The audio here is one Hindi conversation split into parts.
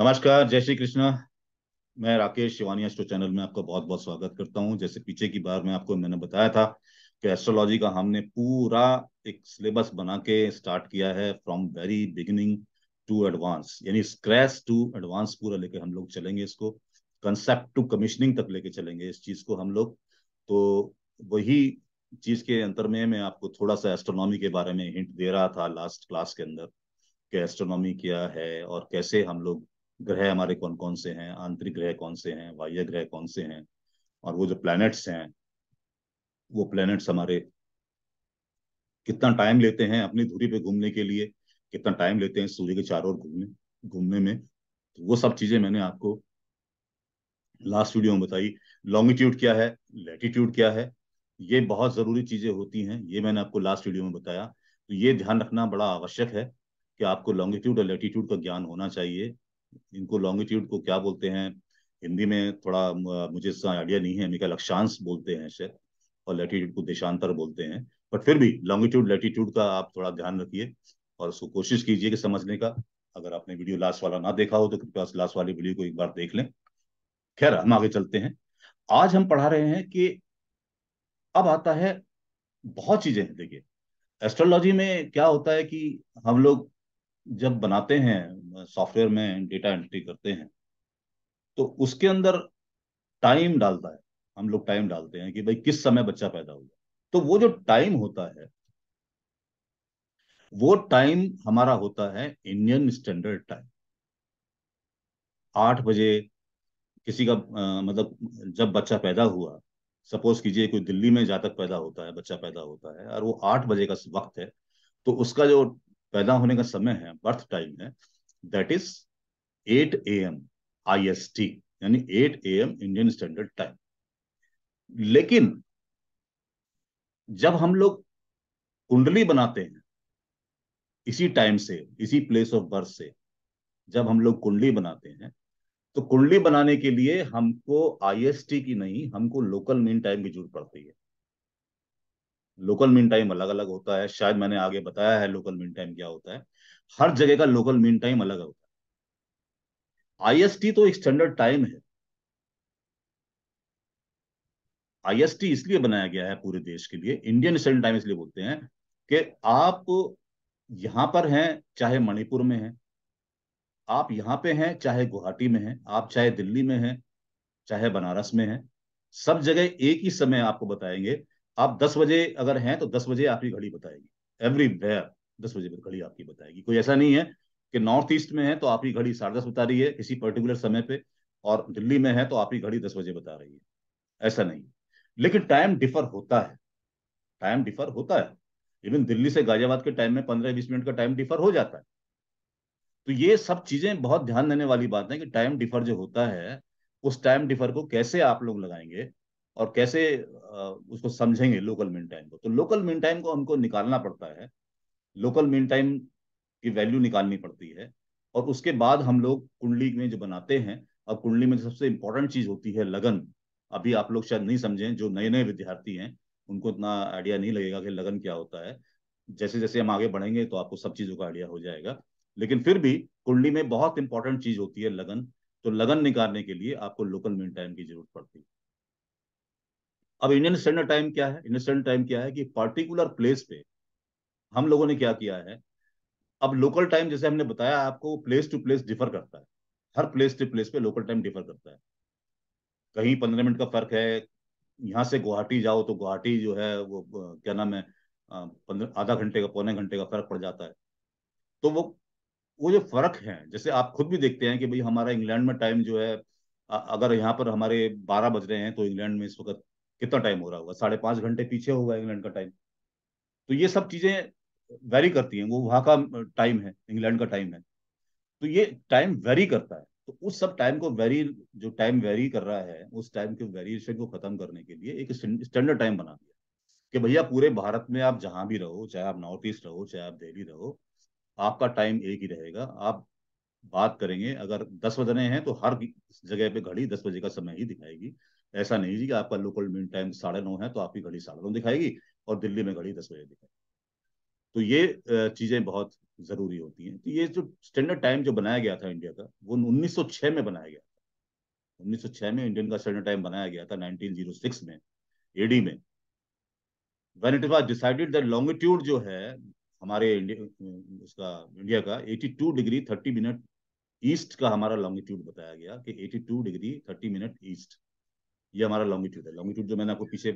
नमस्कार जय श्री कृष्ण मैं राकेश शिवानी एस्ट्रो चैनल में आपका बहुत बहुत स्वागत करता हूं जैसे पीछे की बार में आपको मैंने बताया था कि एस्ट्रोलॉजी का हमने पूरा एक सिलेबस बना के स्टार्ट किया है from very beginning to advance यानी स्क्रैच टू एडवांस पूरा लेके हम लोग चलेंगे इसको कंसेप्ट टू कमीशनिंग तक लेके चलेंगे इस चीज को हम लोग तो वही चीज के अंतर में मैं आपको थोड़ा सा एस्ट्रोनॉमी के बारे में हिंट दे रहा था लास्ट क्लास के अंदर कि एस्ट्रोनॉमी क्या है और कैसे हम लोग ग्रह हमारे कौन कौन से हैं आंतरिक ग्रह कौन से हैं बाह्य ग्रह कौन से हैं और वो जो प्लैनेट्स हैं वो प्लैनेट्स हमारे कितना टाइम लेते हैं अपनी धुरी पे घूमने के लिए कितना टाइम लेते हैं सूर्य के चारों ओर घूमने घूमने में तो वो सब चीजें मैंने आपको लास्ट वीडियो में बताई लॉन्गिट्यूड क्या है लेटीट्यूड क्या है ये बहुत जरूरी चीजें होती हैं ये मैंने आपको लास्ट वीडियो में बताया तो ये ध्यान रखना बड़ा आवश्यक है कि आपको लॉन्गिट्यूड और लेटीट्यूड का ज्ञान होना चाहिए इनको लॉन्गिट्यूड को क्या बोलते हैं हिंदी में थोड़ा मुझे इसका आइडिया नहीं है मेरा लक्षांश बोलते हैं शायद और लेटीट्यूड को देशांतर बोलते हैं बट फिर भी लॉन्गिट्यूड लेटीट्यूड का आप थोड़ा ध्यान रखिए और उसको कोशिश कीजिए कि समझने का अगर आपने वीडियो लास्ट वाला ना देखा हो तो कृपया उस लास्ट वाली वीडियो को एक बार देख लें खैर हम आगे चलते हैं आज हम पढ़ा रहे हैं कि अब आता है बहुत चीजें हैं देखिए एस्ट्रोलॉजी में क्या होता है कि हम लोग जब बनाते हैं सॉफ्टवेयर में डेटा एंट्री करते हैं तो उसके अंदर टाइम डालता है हम लोग टाइम डालते हैं कि भाई किस समय बच्चा पैदा हुआ तो वो जो टाइम होता है वो टाइम हमारा होता है इंडियन स्टैंडर्ड टाइम आठ बजे किसी का आ, मतलब जब बच्चा पैदा हुआ सपोज कीजिए कोई दिल्ली में जातक पैदा होता है बच्चा पैदा होता है और वो आठ बजे का वक्त है तो उसका जो पैदा होने का समय है बर्थ टाइम है that is 8 A M I S T यानी 8 A M Indian standard time लेकिन जब हम लोग कुंडली बनाते हैं इसी टाइम से इसी प्लेस ऑफ बर्थ से जब हम लोग कुंडली बनाते हैं तो कुंडली बनाने के लिए हमको आईएसटी की नहीं हमको लोकल मीन टाइम की जरूरत पड़ती है लोकल मीन टाइम अलग अलग होता है शायद मैंने आगे बताया है लोकल मीन टाइम क्या होता है हर जगह का लोकल मीन टाइम अलग होता है आईएसटी तो एक स्टैंडर्ड टाइम है आईएसटी इसलिए बनाया गया है पूरे देश के लिए इंडियन स्टैंडर्ड टाइम इसलिए बोलते हैं कि आप यहां पर हैं चाहे मणिपुर में हैं आप यहां पे हैं चाहे गुवाहाटी में हैं आप चाहे दिल्ली में हैं चाहे बनारस में हैं सब जगह एक ही समय आपको बताएंगे आप दस बजे अगर हैं तो दस बजे आपकी घड़ी बताएगी एवरी वेयर दस बजे घड़ी आपकी बताएगी कोई ऐसा नहीं है कि नॉर्थ ईस्ट में है तो आपकी घड़ी साढ़े दस बता रही है किसी पर्टिकुलर समय पे और दिल्ली में है तो आपकी घड़ी दस बजे बता रही है ऐसा नहीं लेकिन टाइम डिफर होता है टाइम डिफर होता है इवन दिल्ली से गाजियाबाद के टाइम में पंद्रह बीस मिनट का टाइम डिफर हो जाता है तो ये सब चीजें बहुत ध्यान देने वाली बात है कि टाइम डिफर जो होता है उस टाइम डिफर को कैसे आप लोग लगाएंगे और कैसे उसको समझेंगे लोकल मीन टाइम को तो लोकल मीन टाइम को हमको निकालना पड़ता है लोकल मीन टाइम की वैल्यू निकालनी पड़ती है और उसके बाद हम लोग कुंडली में जो बनाते हैं अब कुंडली में सबसे इम्पोर्टेंट चीज होती है लगन अभी आप लोग शायद नहीं समझें जो नए नए विद्यार्थी हैं उनको इतना आइडिया नहीं लगेगा कि लगन क्या होता है जैसे जैसे हम आगे बढ़ेंगे तो आपको सब चीजों का आइडिया हो जाएगा लेकिन फिर भी कुंडली में बहुत इंपॉर्टेंट चीज होती है लगन तो लगन निकालने के लिए आपको लोकल मीन टाइम की जरूरत पड़ती है अब इंडियन स्टैंडर्ड टाइम क्या है इंडियन स्टैंडर्ड टाइम क्या है कि पर्टिकुलर प्लेस पे हम लोगों ने क्या किया है अब लोकल टाइम जैसे हमने बताया आपको प्लेस टू प्लेस डिफर करता है हर प्लेस टू प्लेस पे लोकल टाइम डिफर करता है कहीं पंद्रह मिनट का फर्क है यहाँ से गुवाहाटी जाओ तो गुवाहाटी जो है वो क्या नाम है आधा घंटे का पौने घंटे का फर्क पड़ जाता है तो वो वो जो फर्क है जैसे आप खुद भी देखते हैं कि भाई हमारा इंग्लैंड में टाइम जो है अगर यहाँ पर हमारे बारह बज रहे हैं तो इंग्लैंड में इस वक्त कितना टाइम हो रहा होगा साढ़े पांच घंटे पीछे होगा इंग्लैंड का टाइम तो ये सब चीजें वेरी करती हैं वो वहां का टाइम है इंग्लैंड का टाइम है तो ये टाइम वेरी करता है तो उस सब टाइम को वेरी जो टाइम वेरी कर रहा है उस टाइम के वेरिएशन को खत्म करने के लिए एक स्टैंडर्ड टाइम बना दिया कि भैया पूरे भारत में आप जहां भी रहो चाहे आप नॉर्थ ईस्ट रहो चाहे आप दिल्ली रहो आपका टाइम एक ही रहेगा आप बात करेंगे अगर दस बजने हैं तो हर जगह पे घड़ी दस बजे का समय ही दिखाएगी ऐसा नहीं जी कि आपका लोकल मीन टाइम साढ़े नौ है तो आपकी घड़ी साढ़े नौ दिखाएगी और दिल्ली में घड़ी दस बजे दिखाएगी तो ये चीजें बहुत जरूरी होती हैं तो ये जो स्टैंडर्ड टाइम जो बनाया गया था इंडिया का वो 1906 में बनाया गया था 1906 में इंडियन का स्टैंडर्ड टाइम बनाया गया था 1906 में A D when it was decided that longitude जो है हमारे इंडिया उसका इंडिया का 82 डिग्री 30 मिनट ईस्ट का हमारा लॉन्गिट्यूड बताया गया कि 82 डिग्री 30 मिनट ईस्ट ये हमारा लॉन्गिट्यूड है लॉन्गिट्यूड जो मैंने आपको पीछे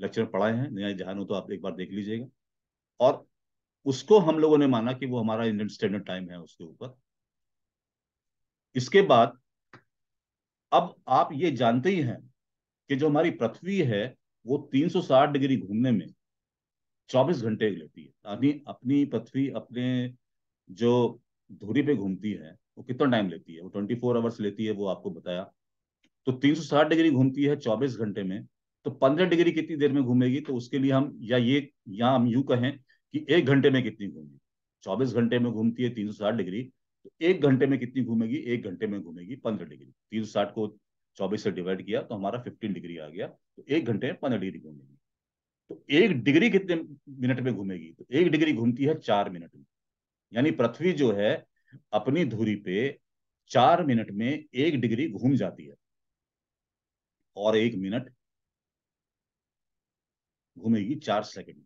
लेक्चर में पढ़ाए हैं नया जहान हो तो आप एक बार देख लीजिएगा और उसको हम लोगों ने माना कि वो हमारा इंडियन स्टैंडर्ड टाइम है उसके ऊपर इसके बाद अब आप ये जानते ही हैं कि जो हमारी पृथ्वी है वो 360 डिग्री घूमने में 24 घंटे लेती है यानी अपनी पृथ्वी अपने जो धुरी पे घूमती है वो कितना टाइम लेती है वो 24 फोर आवर्स लेती है वो आपको बताया तो 360 डिग्री घूमती है 24 घंटे में तो 15 डिग्री कितनी देर में घूमेगी तो उसके लिए हम या ये या हम यू कहें कि एक घंटे में कितनी घूमेगी 24 घंटे में घूमती है 360 डिग्री तो एक घंटे में कितनी घूमेगी एक घंटे में घूमेगी 15 डिग्री 360 को 24 से डिवाइड किया तो हमारा 15 डिग्री आ गया तो एक घंटे में पंद्रह डिग्री घूमेगी तो एक डिग्री कितने मिनट में घूमेगी तो एक डिग्री घूमती है चार मिनट में यानी पृथ्वी जो है अपनी धुरी पे चार मिनट में एक डिग्री घूम जाती है और एक मिनट घूमेगी चार सेकंड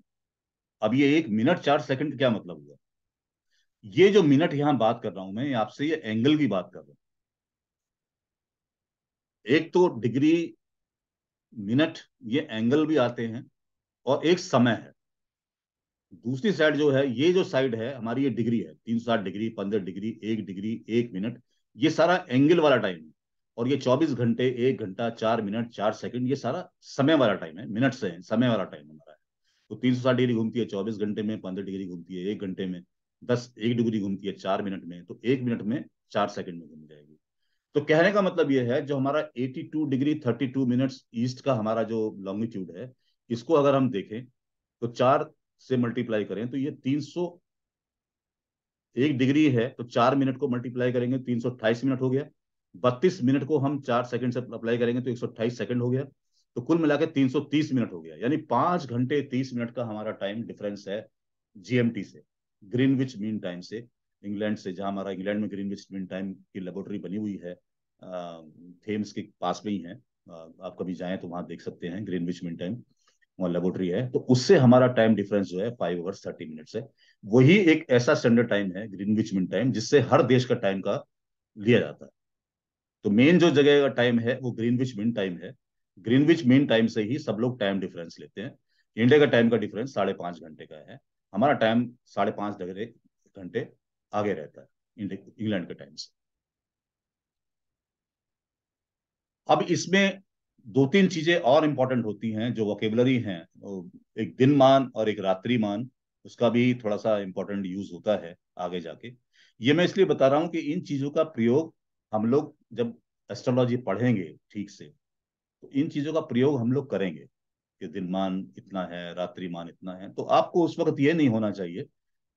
अब ये एक मिनट चार सेकंड क्या मतलब हुआ ये जो मिनट यहां बात कर रहा हूं मैं आपसे ये एंगल की बात कर रहा हूं एक तो डिग्री मिनट ये एंगल भी आते हैं और एक समय है दूसरी साइड जो है ये जो साइड है हमारी ये डिग्री है तीन सौ साठ डिग्री पंद्रह डिग्री एक डिग्री एक मिनट ये सारा एंगल वाला टाइम है और ये 24 घंटे एक घंटा चार मिनट चार सेकंड ये सारा समय वाला टाइम है मिनट से है समय वाला टाइम हमारा है तो तीन सौ साठ डिग्री घूमती है चौबीस घंटे में पंद्रह डिग्री घूमती है एक घंटे में दस एक डिग्री घूमती है चार मिनट में तो एक मिनट में चार सेकंड में घूम जाएगी तो कहने का मतलब यह है जो हमारा 82 डिग्री 32 मिनट्स ईस्ट का हमारा जो लॉन्गिट्यूड है इसको अगर हम देखें तो चार से मल्टीप्लाई करें तो ये तीन सौ एक डिग्री है तो चार मिनट को मल्टीप्लाई करेंगे तीन सौ अट्ठाईस मिनट हो गया बत्तीस मिनट को हम चार सेकंड से अप्लाई करेंगे तो एक सौ अट्ठाईस सेकंड हो गया तो कुल मिला के तीन सौ तीस मिनट हो गया यानी पांच घंटे तीस मिनट का हमारा टाइम डिफरेंस है जीएमटी से ग्रीनविच मीन टाइम से इंग्लैंड से जहां हमारा इंग्लैंड में ग्रीनविच मीन टाइम की लेबोरेटरी बनी हुई है थेम्स के पास में ही है आप कभी जाए तो वहां देख सकते हैं ग्रीनविच मीन टाइम वहाँ लेबोरेटरी है तो उससे हमारा टाइम डिफरेंस जो है फाइव आवर्स थर्टी मिनट है वही एक ऐसा स्टैंडर्ड टाइम है ग्रीनविच मीन टाइम जिससे हर देश का टाइम का लिया जाता है तो मेन जो जगह का टाइम है वो ग्रीनविच मीन टाइम है ग्रीनविच मीन टाइम से ही सब लोग टाइम डिफरेंस लेते हैं इंडिया का टाइम का डिफरेंस साढ़े पांच घंटे का है हमारा टाइम साढ़े पांच घंटे आगे रहता है इंग्लैंड के टाइम से अब इसमें दो तीन चीजें और इम्पोर्टेंट होती हैं जो वोकेबलरी हैं एक दिन मान और एक रात्रि मान उसका भी थोड़ा सा इम्पोर्टेंट यूज होता है आगे जाके ये मैं इसलिए बता रहा हूं कि इन चीजों का प्रयोग हम लोग जब एस्ट्रोलॉजी पढ़ेंगे ठीक से तो इन चीजों का प्रयोग हम लोग करेंगे कि दिनमान इतना है रात्रि मान इतना है तो आपको उस वक्त ये नहीं होना चाहिए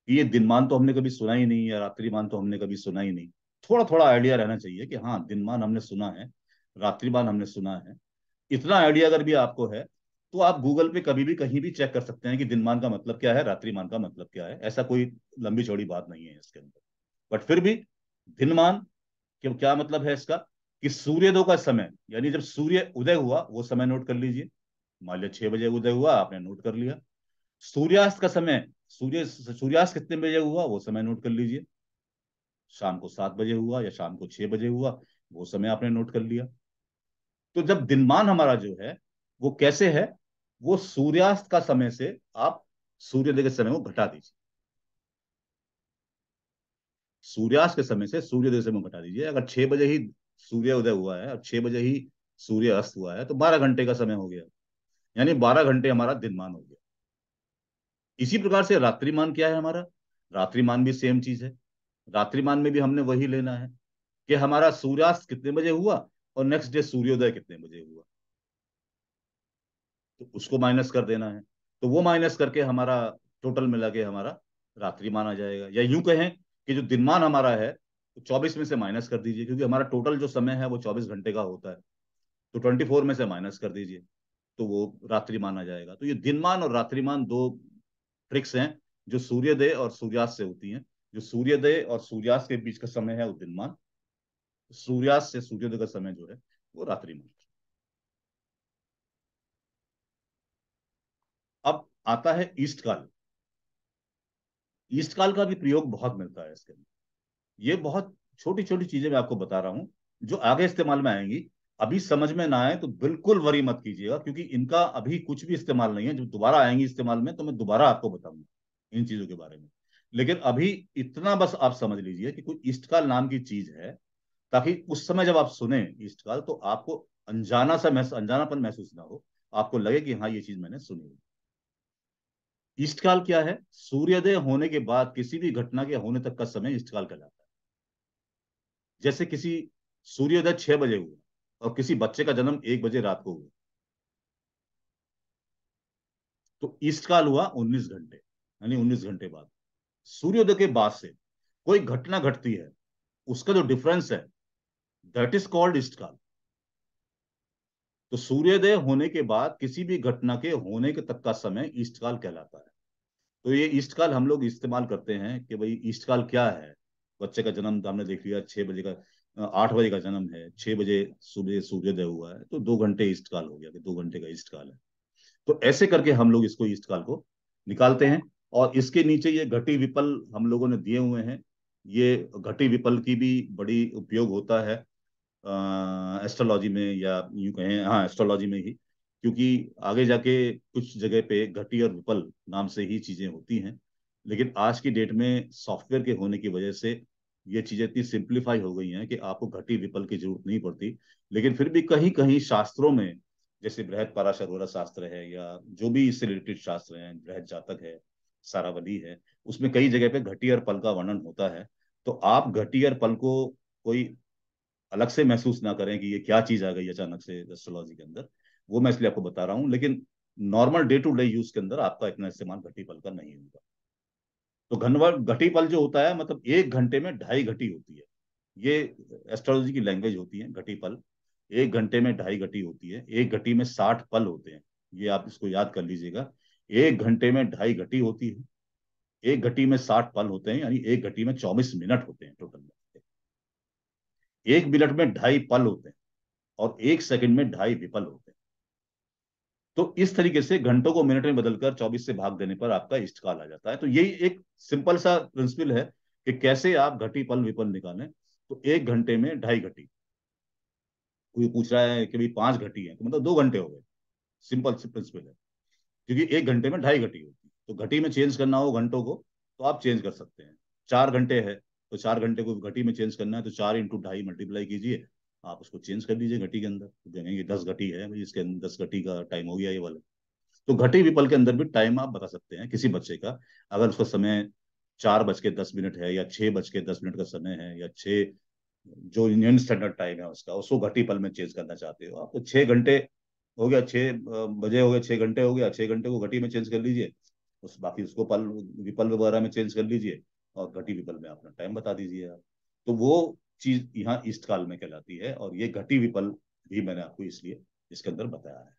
कि ये दिनमान तो हमने कभी सुना ही नहीं या रात्रि मान तो हमने कभी सुना ही नहीं थोड़ा थोड़ा आइडिया रहना चाहिए कि हाँ दिनमान हमने सुना है रात्रिमान हमने सुना है इतना आइडिया अगर भी आपको है तो आप गूगल पे कभी भी कहीं भी चेक कर सकते हैं कि दिनमान का मतलब क्या है रात्रिमान का मतलब क्या है ऐसा कोई लंबी चौड़ी बात नहीं है इसके अंदर बट फिर भी दिनमान कि क्या मतलब है इसका कि सूर्योदय का समय यानी जब सूर्य उदय हुआ वो समय नोट कर लीजिए मान लिया छह बजे उदय हुआ आपने नोट कर लिया सूर्यास्त का समय सूर्य सूर्यास्त कितने बजे हुआ वो समय नोट कर लीजिए शाम को सात बजे हुआ या शाम को छह बजे हुआ वो समय आपने नोट कर लिया तो जब दिनमान हमारा जो है वो कैसे है वो सूर्यास्त का समय से आप सूर्योदय के समय को घटा दीजिए सूर्यास्त के समय से सूर्योदय से मैं घटा दीजिए अगर छह बजे ही सूर्य उदय हुआ है और छह बजे ही सूर्य अस्त हुआ है तो बारह घंटे का समय हो गया यानी बारह घंटे हमारा दिनमान हो गया इसी प्रकार से रात्रिमान क्या है हमारा रात्रिमान भी सेम चीज है रात्रिमान में भी हमने वही लेना है कि हमारा सूर्यास्त कितने बजे हुआ और नेक्स्ट डे सूर्योदय कितने बजे हुआ तो उसको माइनस कर देना है तो वो माइनस करके हमारा टोटल मिला के हमारा रात्रिमान आ जाएगा या यूं कहें कि जो दिनमान हमारा है चौबीस में से माइनस कर दीजिए क्योंकि हमारा टोटल जो समय है वो चौबीस घंटे का होता है तो ट्वेंटी फोर में से माइनस कर दीजिए तो वो रात्रि माना जाएगा तो ये दिनमान और रात्रिमान दो ट्रिक्स हैं जो सूर्योदय और सूर्यास्त से होती हैं जो सूर्योदय और सूर्यास्त के बीच का समय है वो दिनमान सूर्यास्त से सूर्योदय का समय जो है वो रात्रिमान अब आता है ईस्ट काल ईस्ट काल का भी प्रयोग बहुत मिलता है इसके अंदर ये बहुत छोटी छोटी चीजें मैं आपको बता रहा हूँ जो आगे इस्तेमाल में आएंगी अभी समझ में ना आए तो बिल्कुल वरी मत कीजिएगा क्योंकि इनका अभी कुछ भी इस्तेमाल नहीं है जब दोबारा आएंगी इस्तेमाल में तो मैं दोबारा आपको बताऊंगा इन चीजों के बारे में लेकिन अभी इतना बस आप समझ लीजिए कि कोई ईस्टकाल नाम की चीज है ताकि उस समय जब आप सुने ईस्टकाल तो आपको अनजाना सा महसूस अनजानापन महसूस ना हो आपको लगे कि हाँ ये चीज मैंने सुनी हुई इष्टकाल क्या है सूर्योदय होने के बाद किसी भी घटना के होने तक का समय इष्टकाल कहलाता है जैसे किसी सूर्योदय छह बजे हुआ और किसी बच्चे का जन्म एक बजे रात को हुआ तो इष्टकाल हुआ उन्नीस घंटे यानी उन्नीस घंटे बाद सूर्योदय के बाद से कोई घटना घटती है उसका जो डिफरेंस है दैट इज कॉल्ड इष्टकाल तो सूर्योदय होने के बाद किसी भी घटना के होने के तक का समय ईस्टकाल कहलाता है तो ये ईस्टकाल हम लोग इस्तेमाल करते हैं कि भाई ईस्टकाल क्या है बच्चे का जन्म तो हमने देख लिया छह बजे का आठ बजे का जन्म है छह बजे सुबह सूर्योदय हुआ है तो दो घंटे ईस्टकाल हो गया कि दो घंटे का ईस्टकाल है तो ऐसे करके हम लोग इसको ईस्टकाल को निकालते हैं और इसके नीचे ये घटी विपल हम लोगों ने दिए हुए हैं ये घटी विपल की भी बड़ी उपयोग होता है एस्ट्रोलॉजी में या यूं कहें हाँ एस्ट्रोलॉजी में ही क्योंकि आगे जाके कुछ जगह पे घटी और विपल नाम से ही चीज़ें होती हैं लेकिन आज की डेट में सॉफ्टवेयर के होने की वजह से ये चीज़ें इतनी सिंप्लीफाई हो गई हैं कि आपको घटी विपल की जरूरत नहीं पड़ती लेकिन फिर भी कहीं कहीं शास्त्रों में जैसे बृहद पाराशरोरा शास्त्र है या जो भी इससे रिलेटेड शास्त्र हैं बृहद जातक है सारावली है उसमें कई जगह पे घटी और पल का वर्णन होता है तो आप घटी और पल को कोई अलग से महसूस ना करें कि ये क्या चीज आ गई अचानक से एस्ट्रोलॉजी के अंदर वो मैं इसलिए आपको बता रहा हूँ लेकिन normal day to day use के अंदर आपका इतना इस्तेमाल घटी पल का नहीं होगा तो घनवर घटी पल जो होता है मतलब एक घंटे में ढाई घटी होती है ये एस्ट्रोलॉजी की लैंग्वेज होती है घटी पल एक घंटे में ढाई घटी होती है एक घटी में साठ पल होते हैं ये आप इसको याद कर लीजिएगा एक घंटे में ढाई घटी होती है एक घटी में साठ पल होते हैं यानी एक घटी में चौबीस मिनट होते हैं टोटल में एक मिनट में ढाई पल होते हैं और एक सेकंड में ढाई विपल होते हैं तो इस तरीके से घंटों को मिनट में बदलकर 24 से भाग देने पर आपका इष्टकाल आ जाता है तो यही एक सिंपल सा प्रिंसिपल है कि कैसे आप घटी पल विपल निकालें तो एक घंटे में ढाई घटी कोई पूछ रहा है कि भाई पांच घटी है तो मतलब दो घंटे हो गए सिंपल प्रिंसिपल है क्योंकि एक घंटे में ढाई घटी होती है तो घटी में चेंज करना हो घंटों को तो आप चेंज कर सकते हैं चार घंटे है तो चार घंटे को घटी में चेंज करना है तो चार इंटू ढाई मल्टीप्लाई कीजिए आप उसको चेंज कर दीजिए घटी के अंदर तो कहेंगे दस घटी है इसके अंदर दस घटी का टाइम हो गया ये वाला तो घटी विपल के अंदर भी टाइम आप बता सकते हैं किसी बच्चे का अगर उसका समय चार बज के दस मिनट है या छह बज के दस मिनट का समय है या छः जो इंडियन स्टैंडर्ड टाइम है उसका उसको घटी पल में चेंज करना चाहते हो आपको छह घंटे हो गया छह बजे हो गया छह घंटे हो गया छह घंटे को घटी में चेंज कर लीजिए उस बाकी उसको पल विपल वगैरह में चेंज कर लीजिए और घटी विपल में अपना टाइम बता दीजिए आप तो वो चीज यहाँ ईस्ट काल में कहलाती है और ये घटी विपल भी मैंने आपको इसलिए इसके अंदर बताया है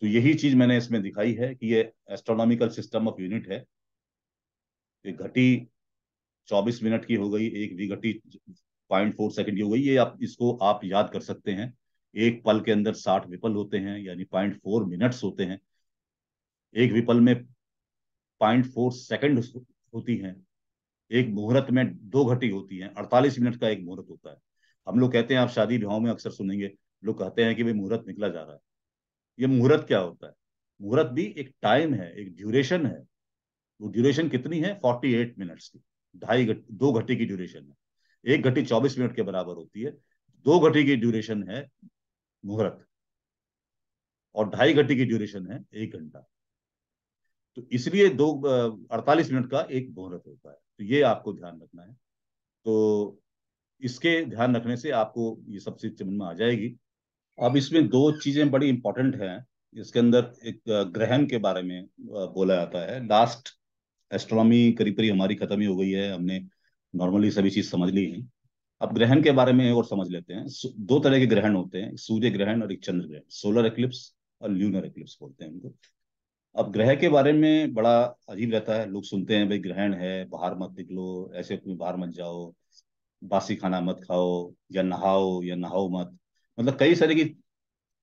तो यही चीज मैंने इसमें दिखाई है कि ये एस्ट्रोनॉमिकल सिस्टम ऑफ यूनिट है ये घटी 24 मिनट की हो गई एक विघटी पॉइंट फोर सेकेंड की हो गई ये आप इसको आप याद कर सकते हैं एक पल के अंदर साठ विपल होते हैं यानी पॉइंट फोर मिनट्स होते हैं एक विपल में पॉइंट फोर सेकेंड होती हैं एक मुहूर्त में दो घटी होती हैं अड़तालीस मिनट का एक मुहूर्त होता है हम लोग कहते हैं आप शादी विवाहों में अक्सर सुनेंगे लोग कहते हैं कि भाई मुहूर्त निकला जा रहा है ये मुहूर्त क्या होता है मुहूर्त भी एक टाइम है एक ड्यूरेशन है वो ड्यूरेशन कितनी है फोर्टी एट मिनट्स की ढाई घट दो घटी की ड्यूरेशन है एक घटी चौबीस मिनट के बराबर होती है दो घटी की ड्यूरेशन है मुहूर्त और ढाई घटी की ड्यूरेशन है एक घंटा तो इसलिए दो अड़तालीस मिनट का एक मुहूर्त होता है तो ये आपको ध्यान रखना है तो इसके ध्यान रखने से आपको ये सब चीज समझ में आ जाएगी अब इसमें दो चीजें बड़ी इंपॉर्टेंट हैं इसके अंदर एक ग्रहण के बारे में बोला जाता है लास्ट एस्ट्रोनॉमी करीब करीब हमारी खत्म ही हो गई है हमने नॉर्मली सभी चीज समझ ली है अब ग्रहण के बारे में और समझ लेते हैं दो तरह के ग्रहण होते हैं सूर्य ग्रहण और एक चंद्र ग्रहण सोलर एक्लिप्स और ल्यूनर एक्लिप्स बोलते हैं उनको अब ग्रह के बारे में बड़ा अजीब रहता है लोग सुनते हैं भाई ग्रहण है बाहर मत निकलो ऐसे तुम बाहर मत जाओ बासी खाना मत खाओ या नहाओ या नहाओ मत मतलब कई सारे की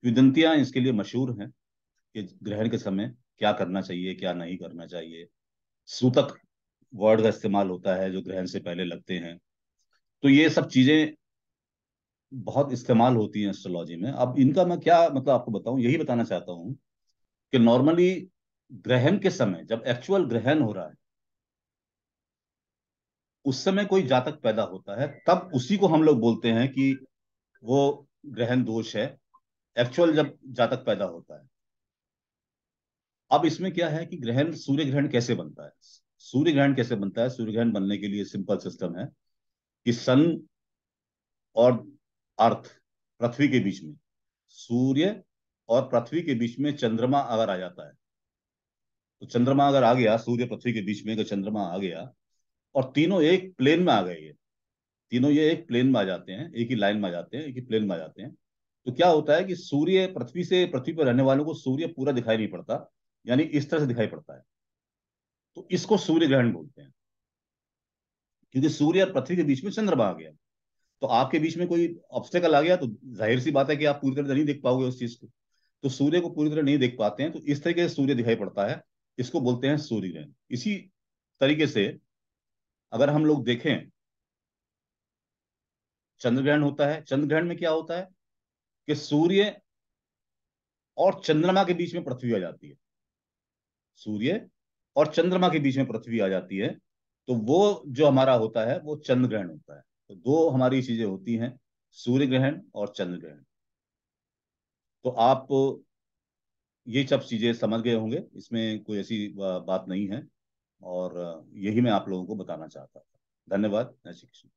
विदंतियां इसके लिए मशहूर हैं कि ग्रहण के समय क्या करना चाहिए क्या नहीं करना चाहिए सूतक वर्ड का इस्तेमाल होता है जो ग्रहण से पहले लगते हैं तो ये सब चीजें बहुत इस्तेमाल होती हैं एस्ट्रोलॉजी में अब इनका मैं क्या मतलब आपको बताऊं यही बताना चाहता हूँ कि नॉर्मली ग्रहण के समय जब एक्चुअल ग्रहण हो रहा है उस समय कोई जातक पैदा होता है तब उसी को हम लोग बोलते हैं कि वो ग्रहण दोष है एक्चुअल जब जातक पैदा होता है अब इसमें क्या है कि ग्रहण सूर्य ग्रहण कैसे बनता है सूर्य ग्रहण कैसे बनता है सूर्य ग्रहण बनने के लिए सिंपल सिस्टम है कि सन और अर्थ पृथ्वी के बीच में सूर्य और पृथ्वी के बीच में चंद्रमा अगर आ जाता है तो चंद्रमा अगर आ गया सूर्य पृथ्वी के बीच में अगर चंद्रमा आ गया और तीनों एक प्लेन में आ गए ये तीनों ये एक प्लेन में आ जाते हैं एक ही लाइन में आ जाते हैं एक ही प्लेन में आ जाते हैं तो क्या होता है कि सूर्य पृथ्वी से पृथ्वी पर रहने वालों को सूर्य पूरा दिखाई नहीं पड़ता यानी इस तरह से दिखाई पड़ता है तो इसको सूर्य ग्रहण बोलते हैं क्योंकि सूर्य और पृथ्वी के बीच में चंद्रमा आ गया तो आपके बीच में कोई ऑब्स्टेकल आ गया तो जाहिर सी बात है कि आप पूरी तरह नहीं देख पाओगे उस चीज को तो सूर्य को पूरी तरह नहीं देख पाते हैं तो इस तरीके से सूर्य दिखाई पड़ता है इसको बोलते हैं सूर्य ग्रहण इसी तरीके से अगर हम लोग देखें चंद्र ग्रहण होता है चंद्र ग्रहण में क्या होता है कि सूर्य और चंद्रमा के बीच में पृथ्वी आ जाती है सूर्य और चंद्रमा के बीच में पृथ्वी आ जाती है तो वो जो हमारा होता है वो चंद्र ग्रहण होता है तो दो हमारी चीजें होती हैं सूर्य ग्रहण और चंद्र ग्रहण तो आप ये सब चीज़ें समझ गए होंगे इसमें कोई ऐसी बात नहीं है और यही मैं आप लोगों को बताना चाहता था धन्यवाद जय श्री कृष्ण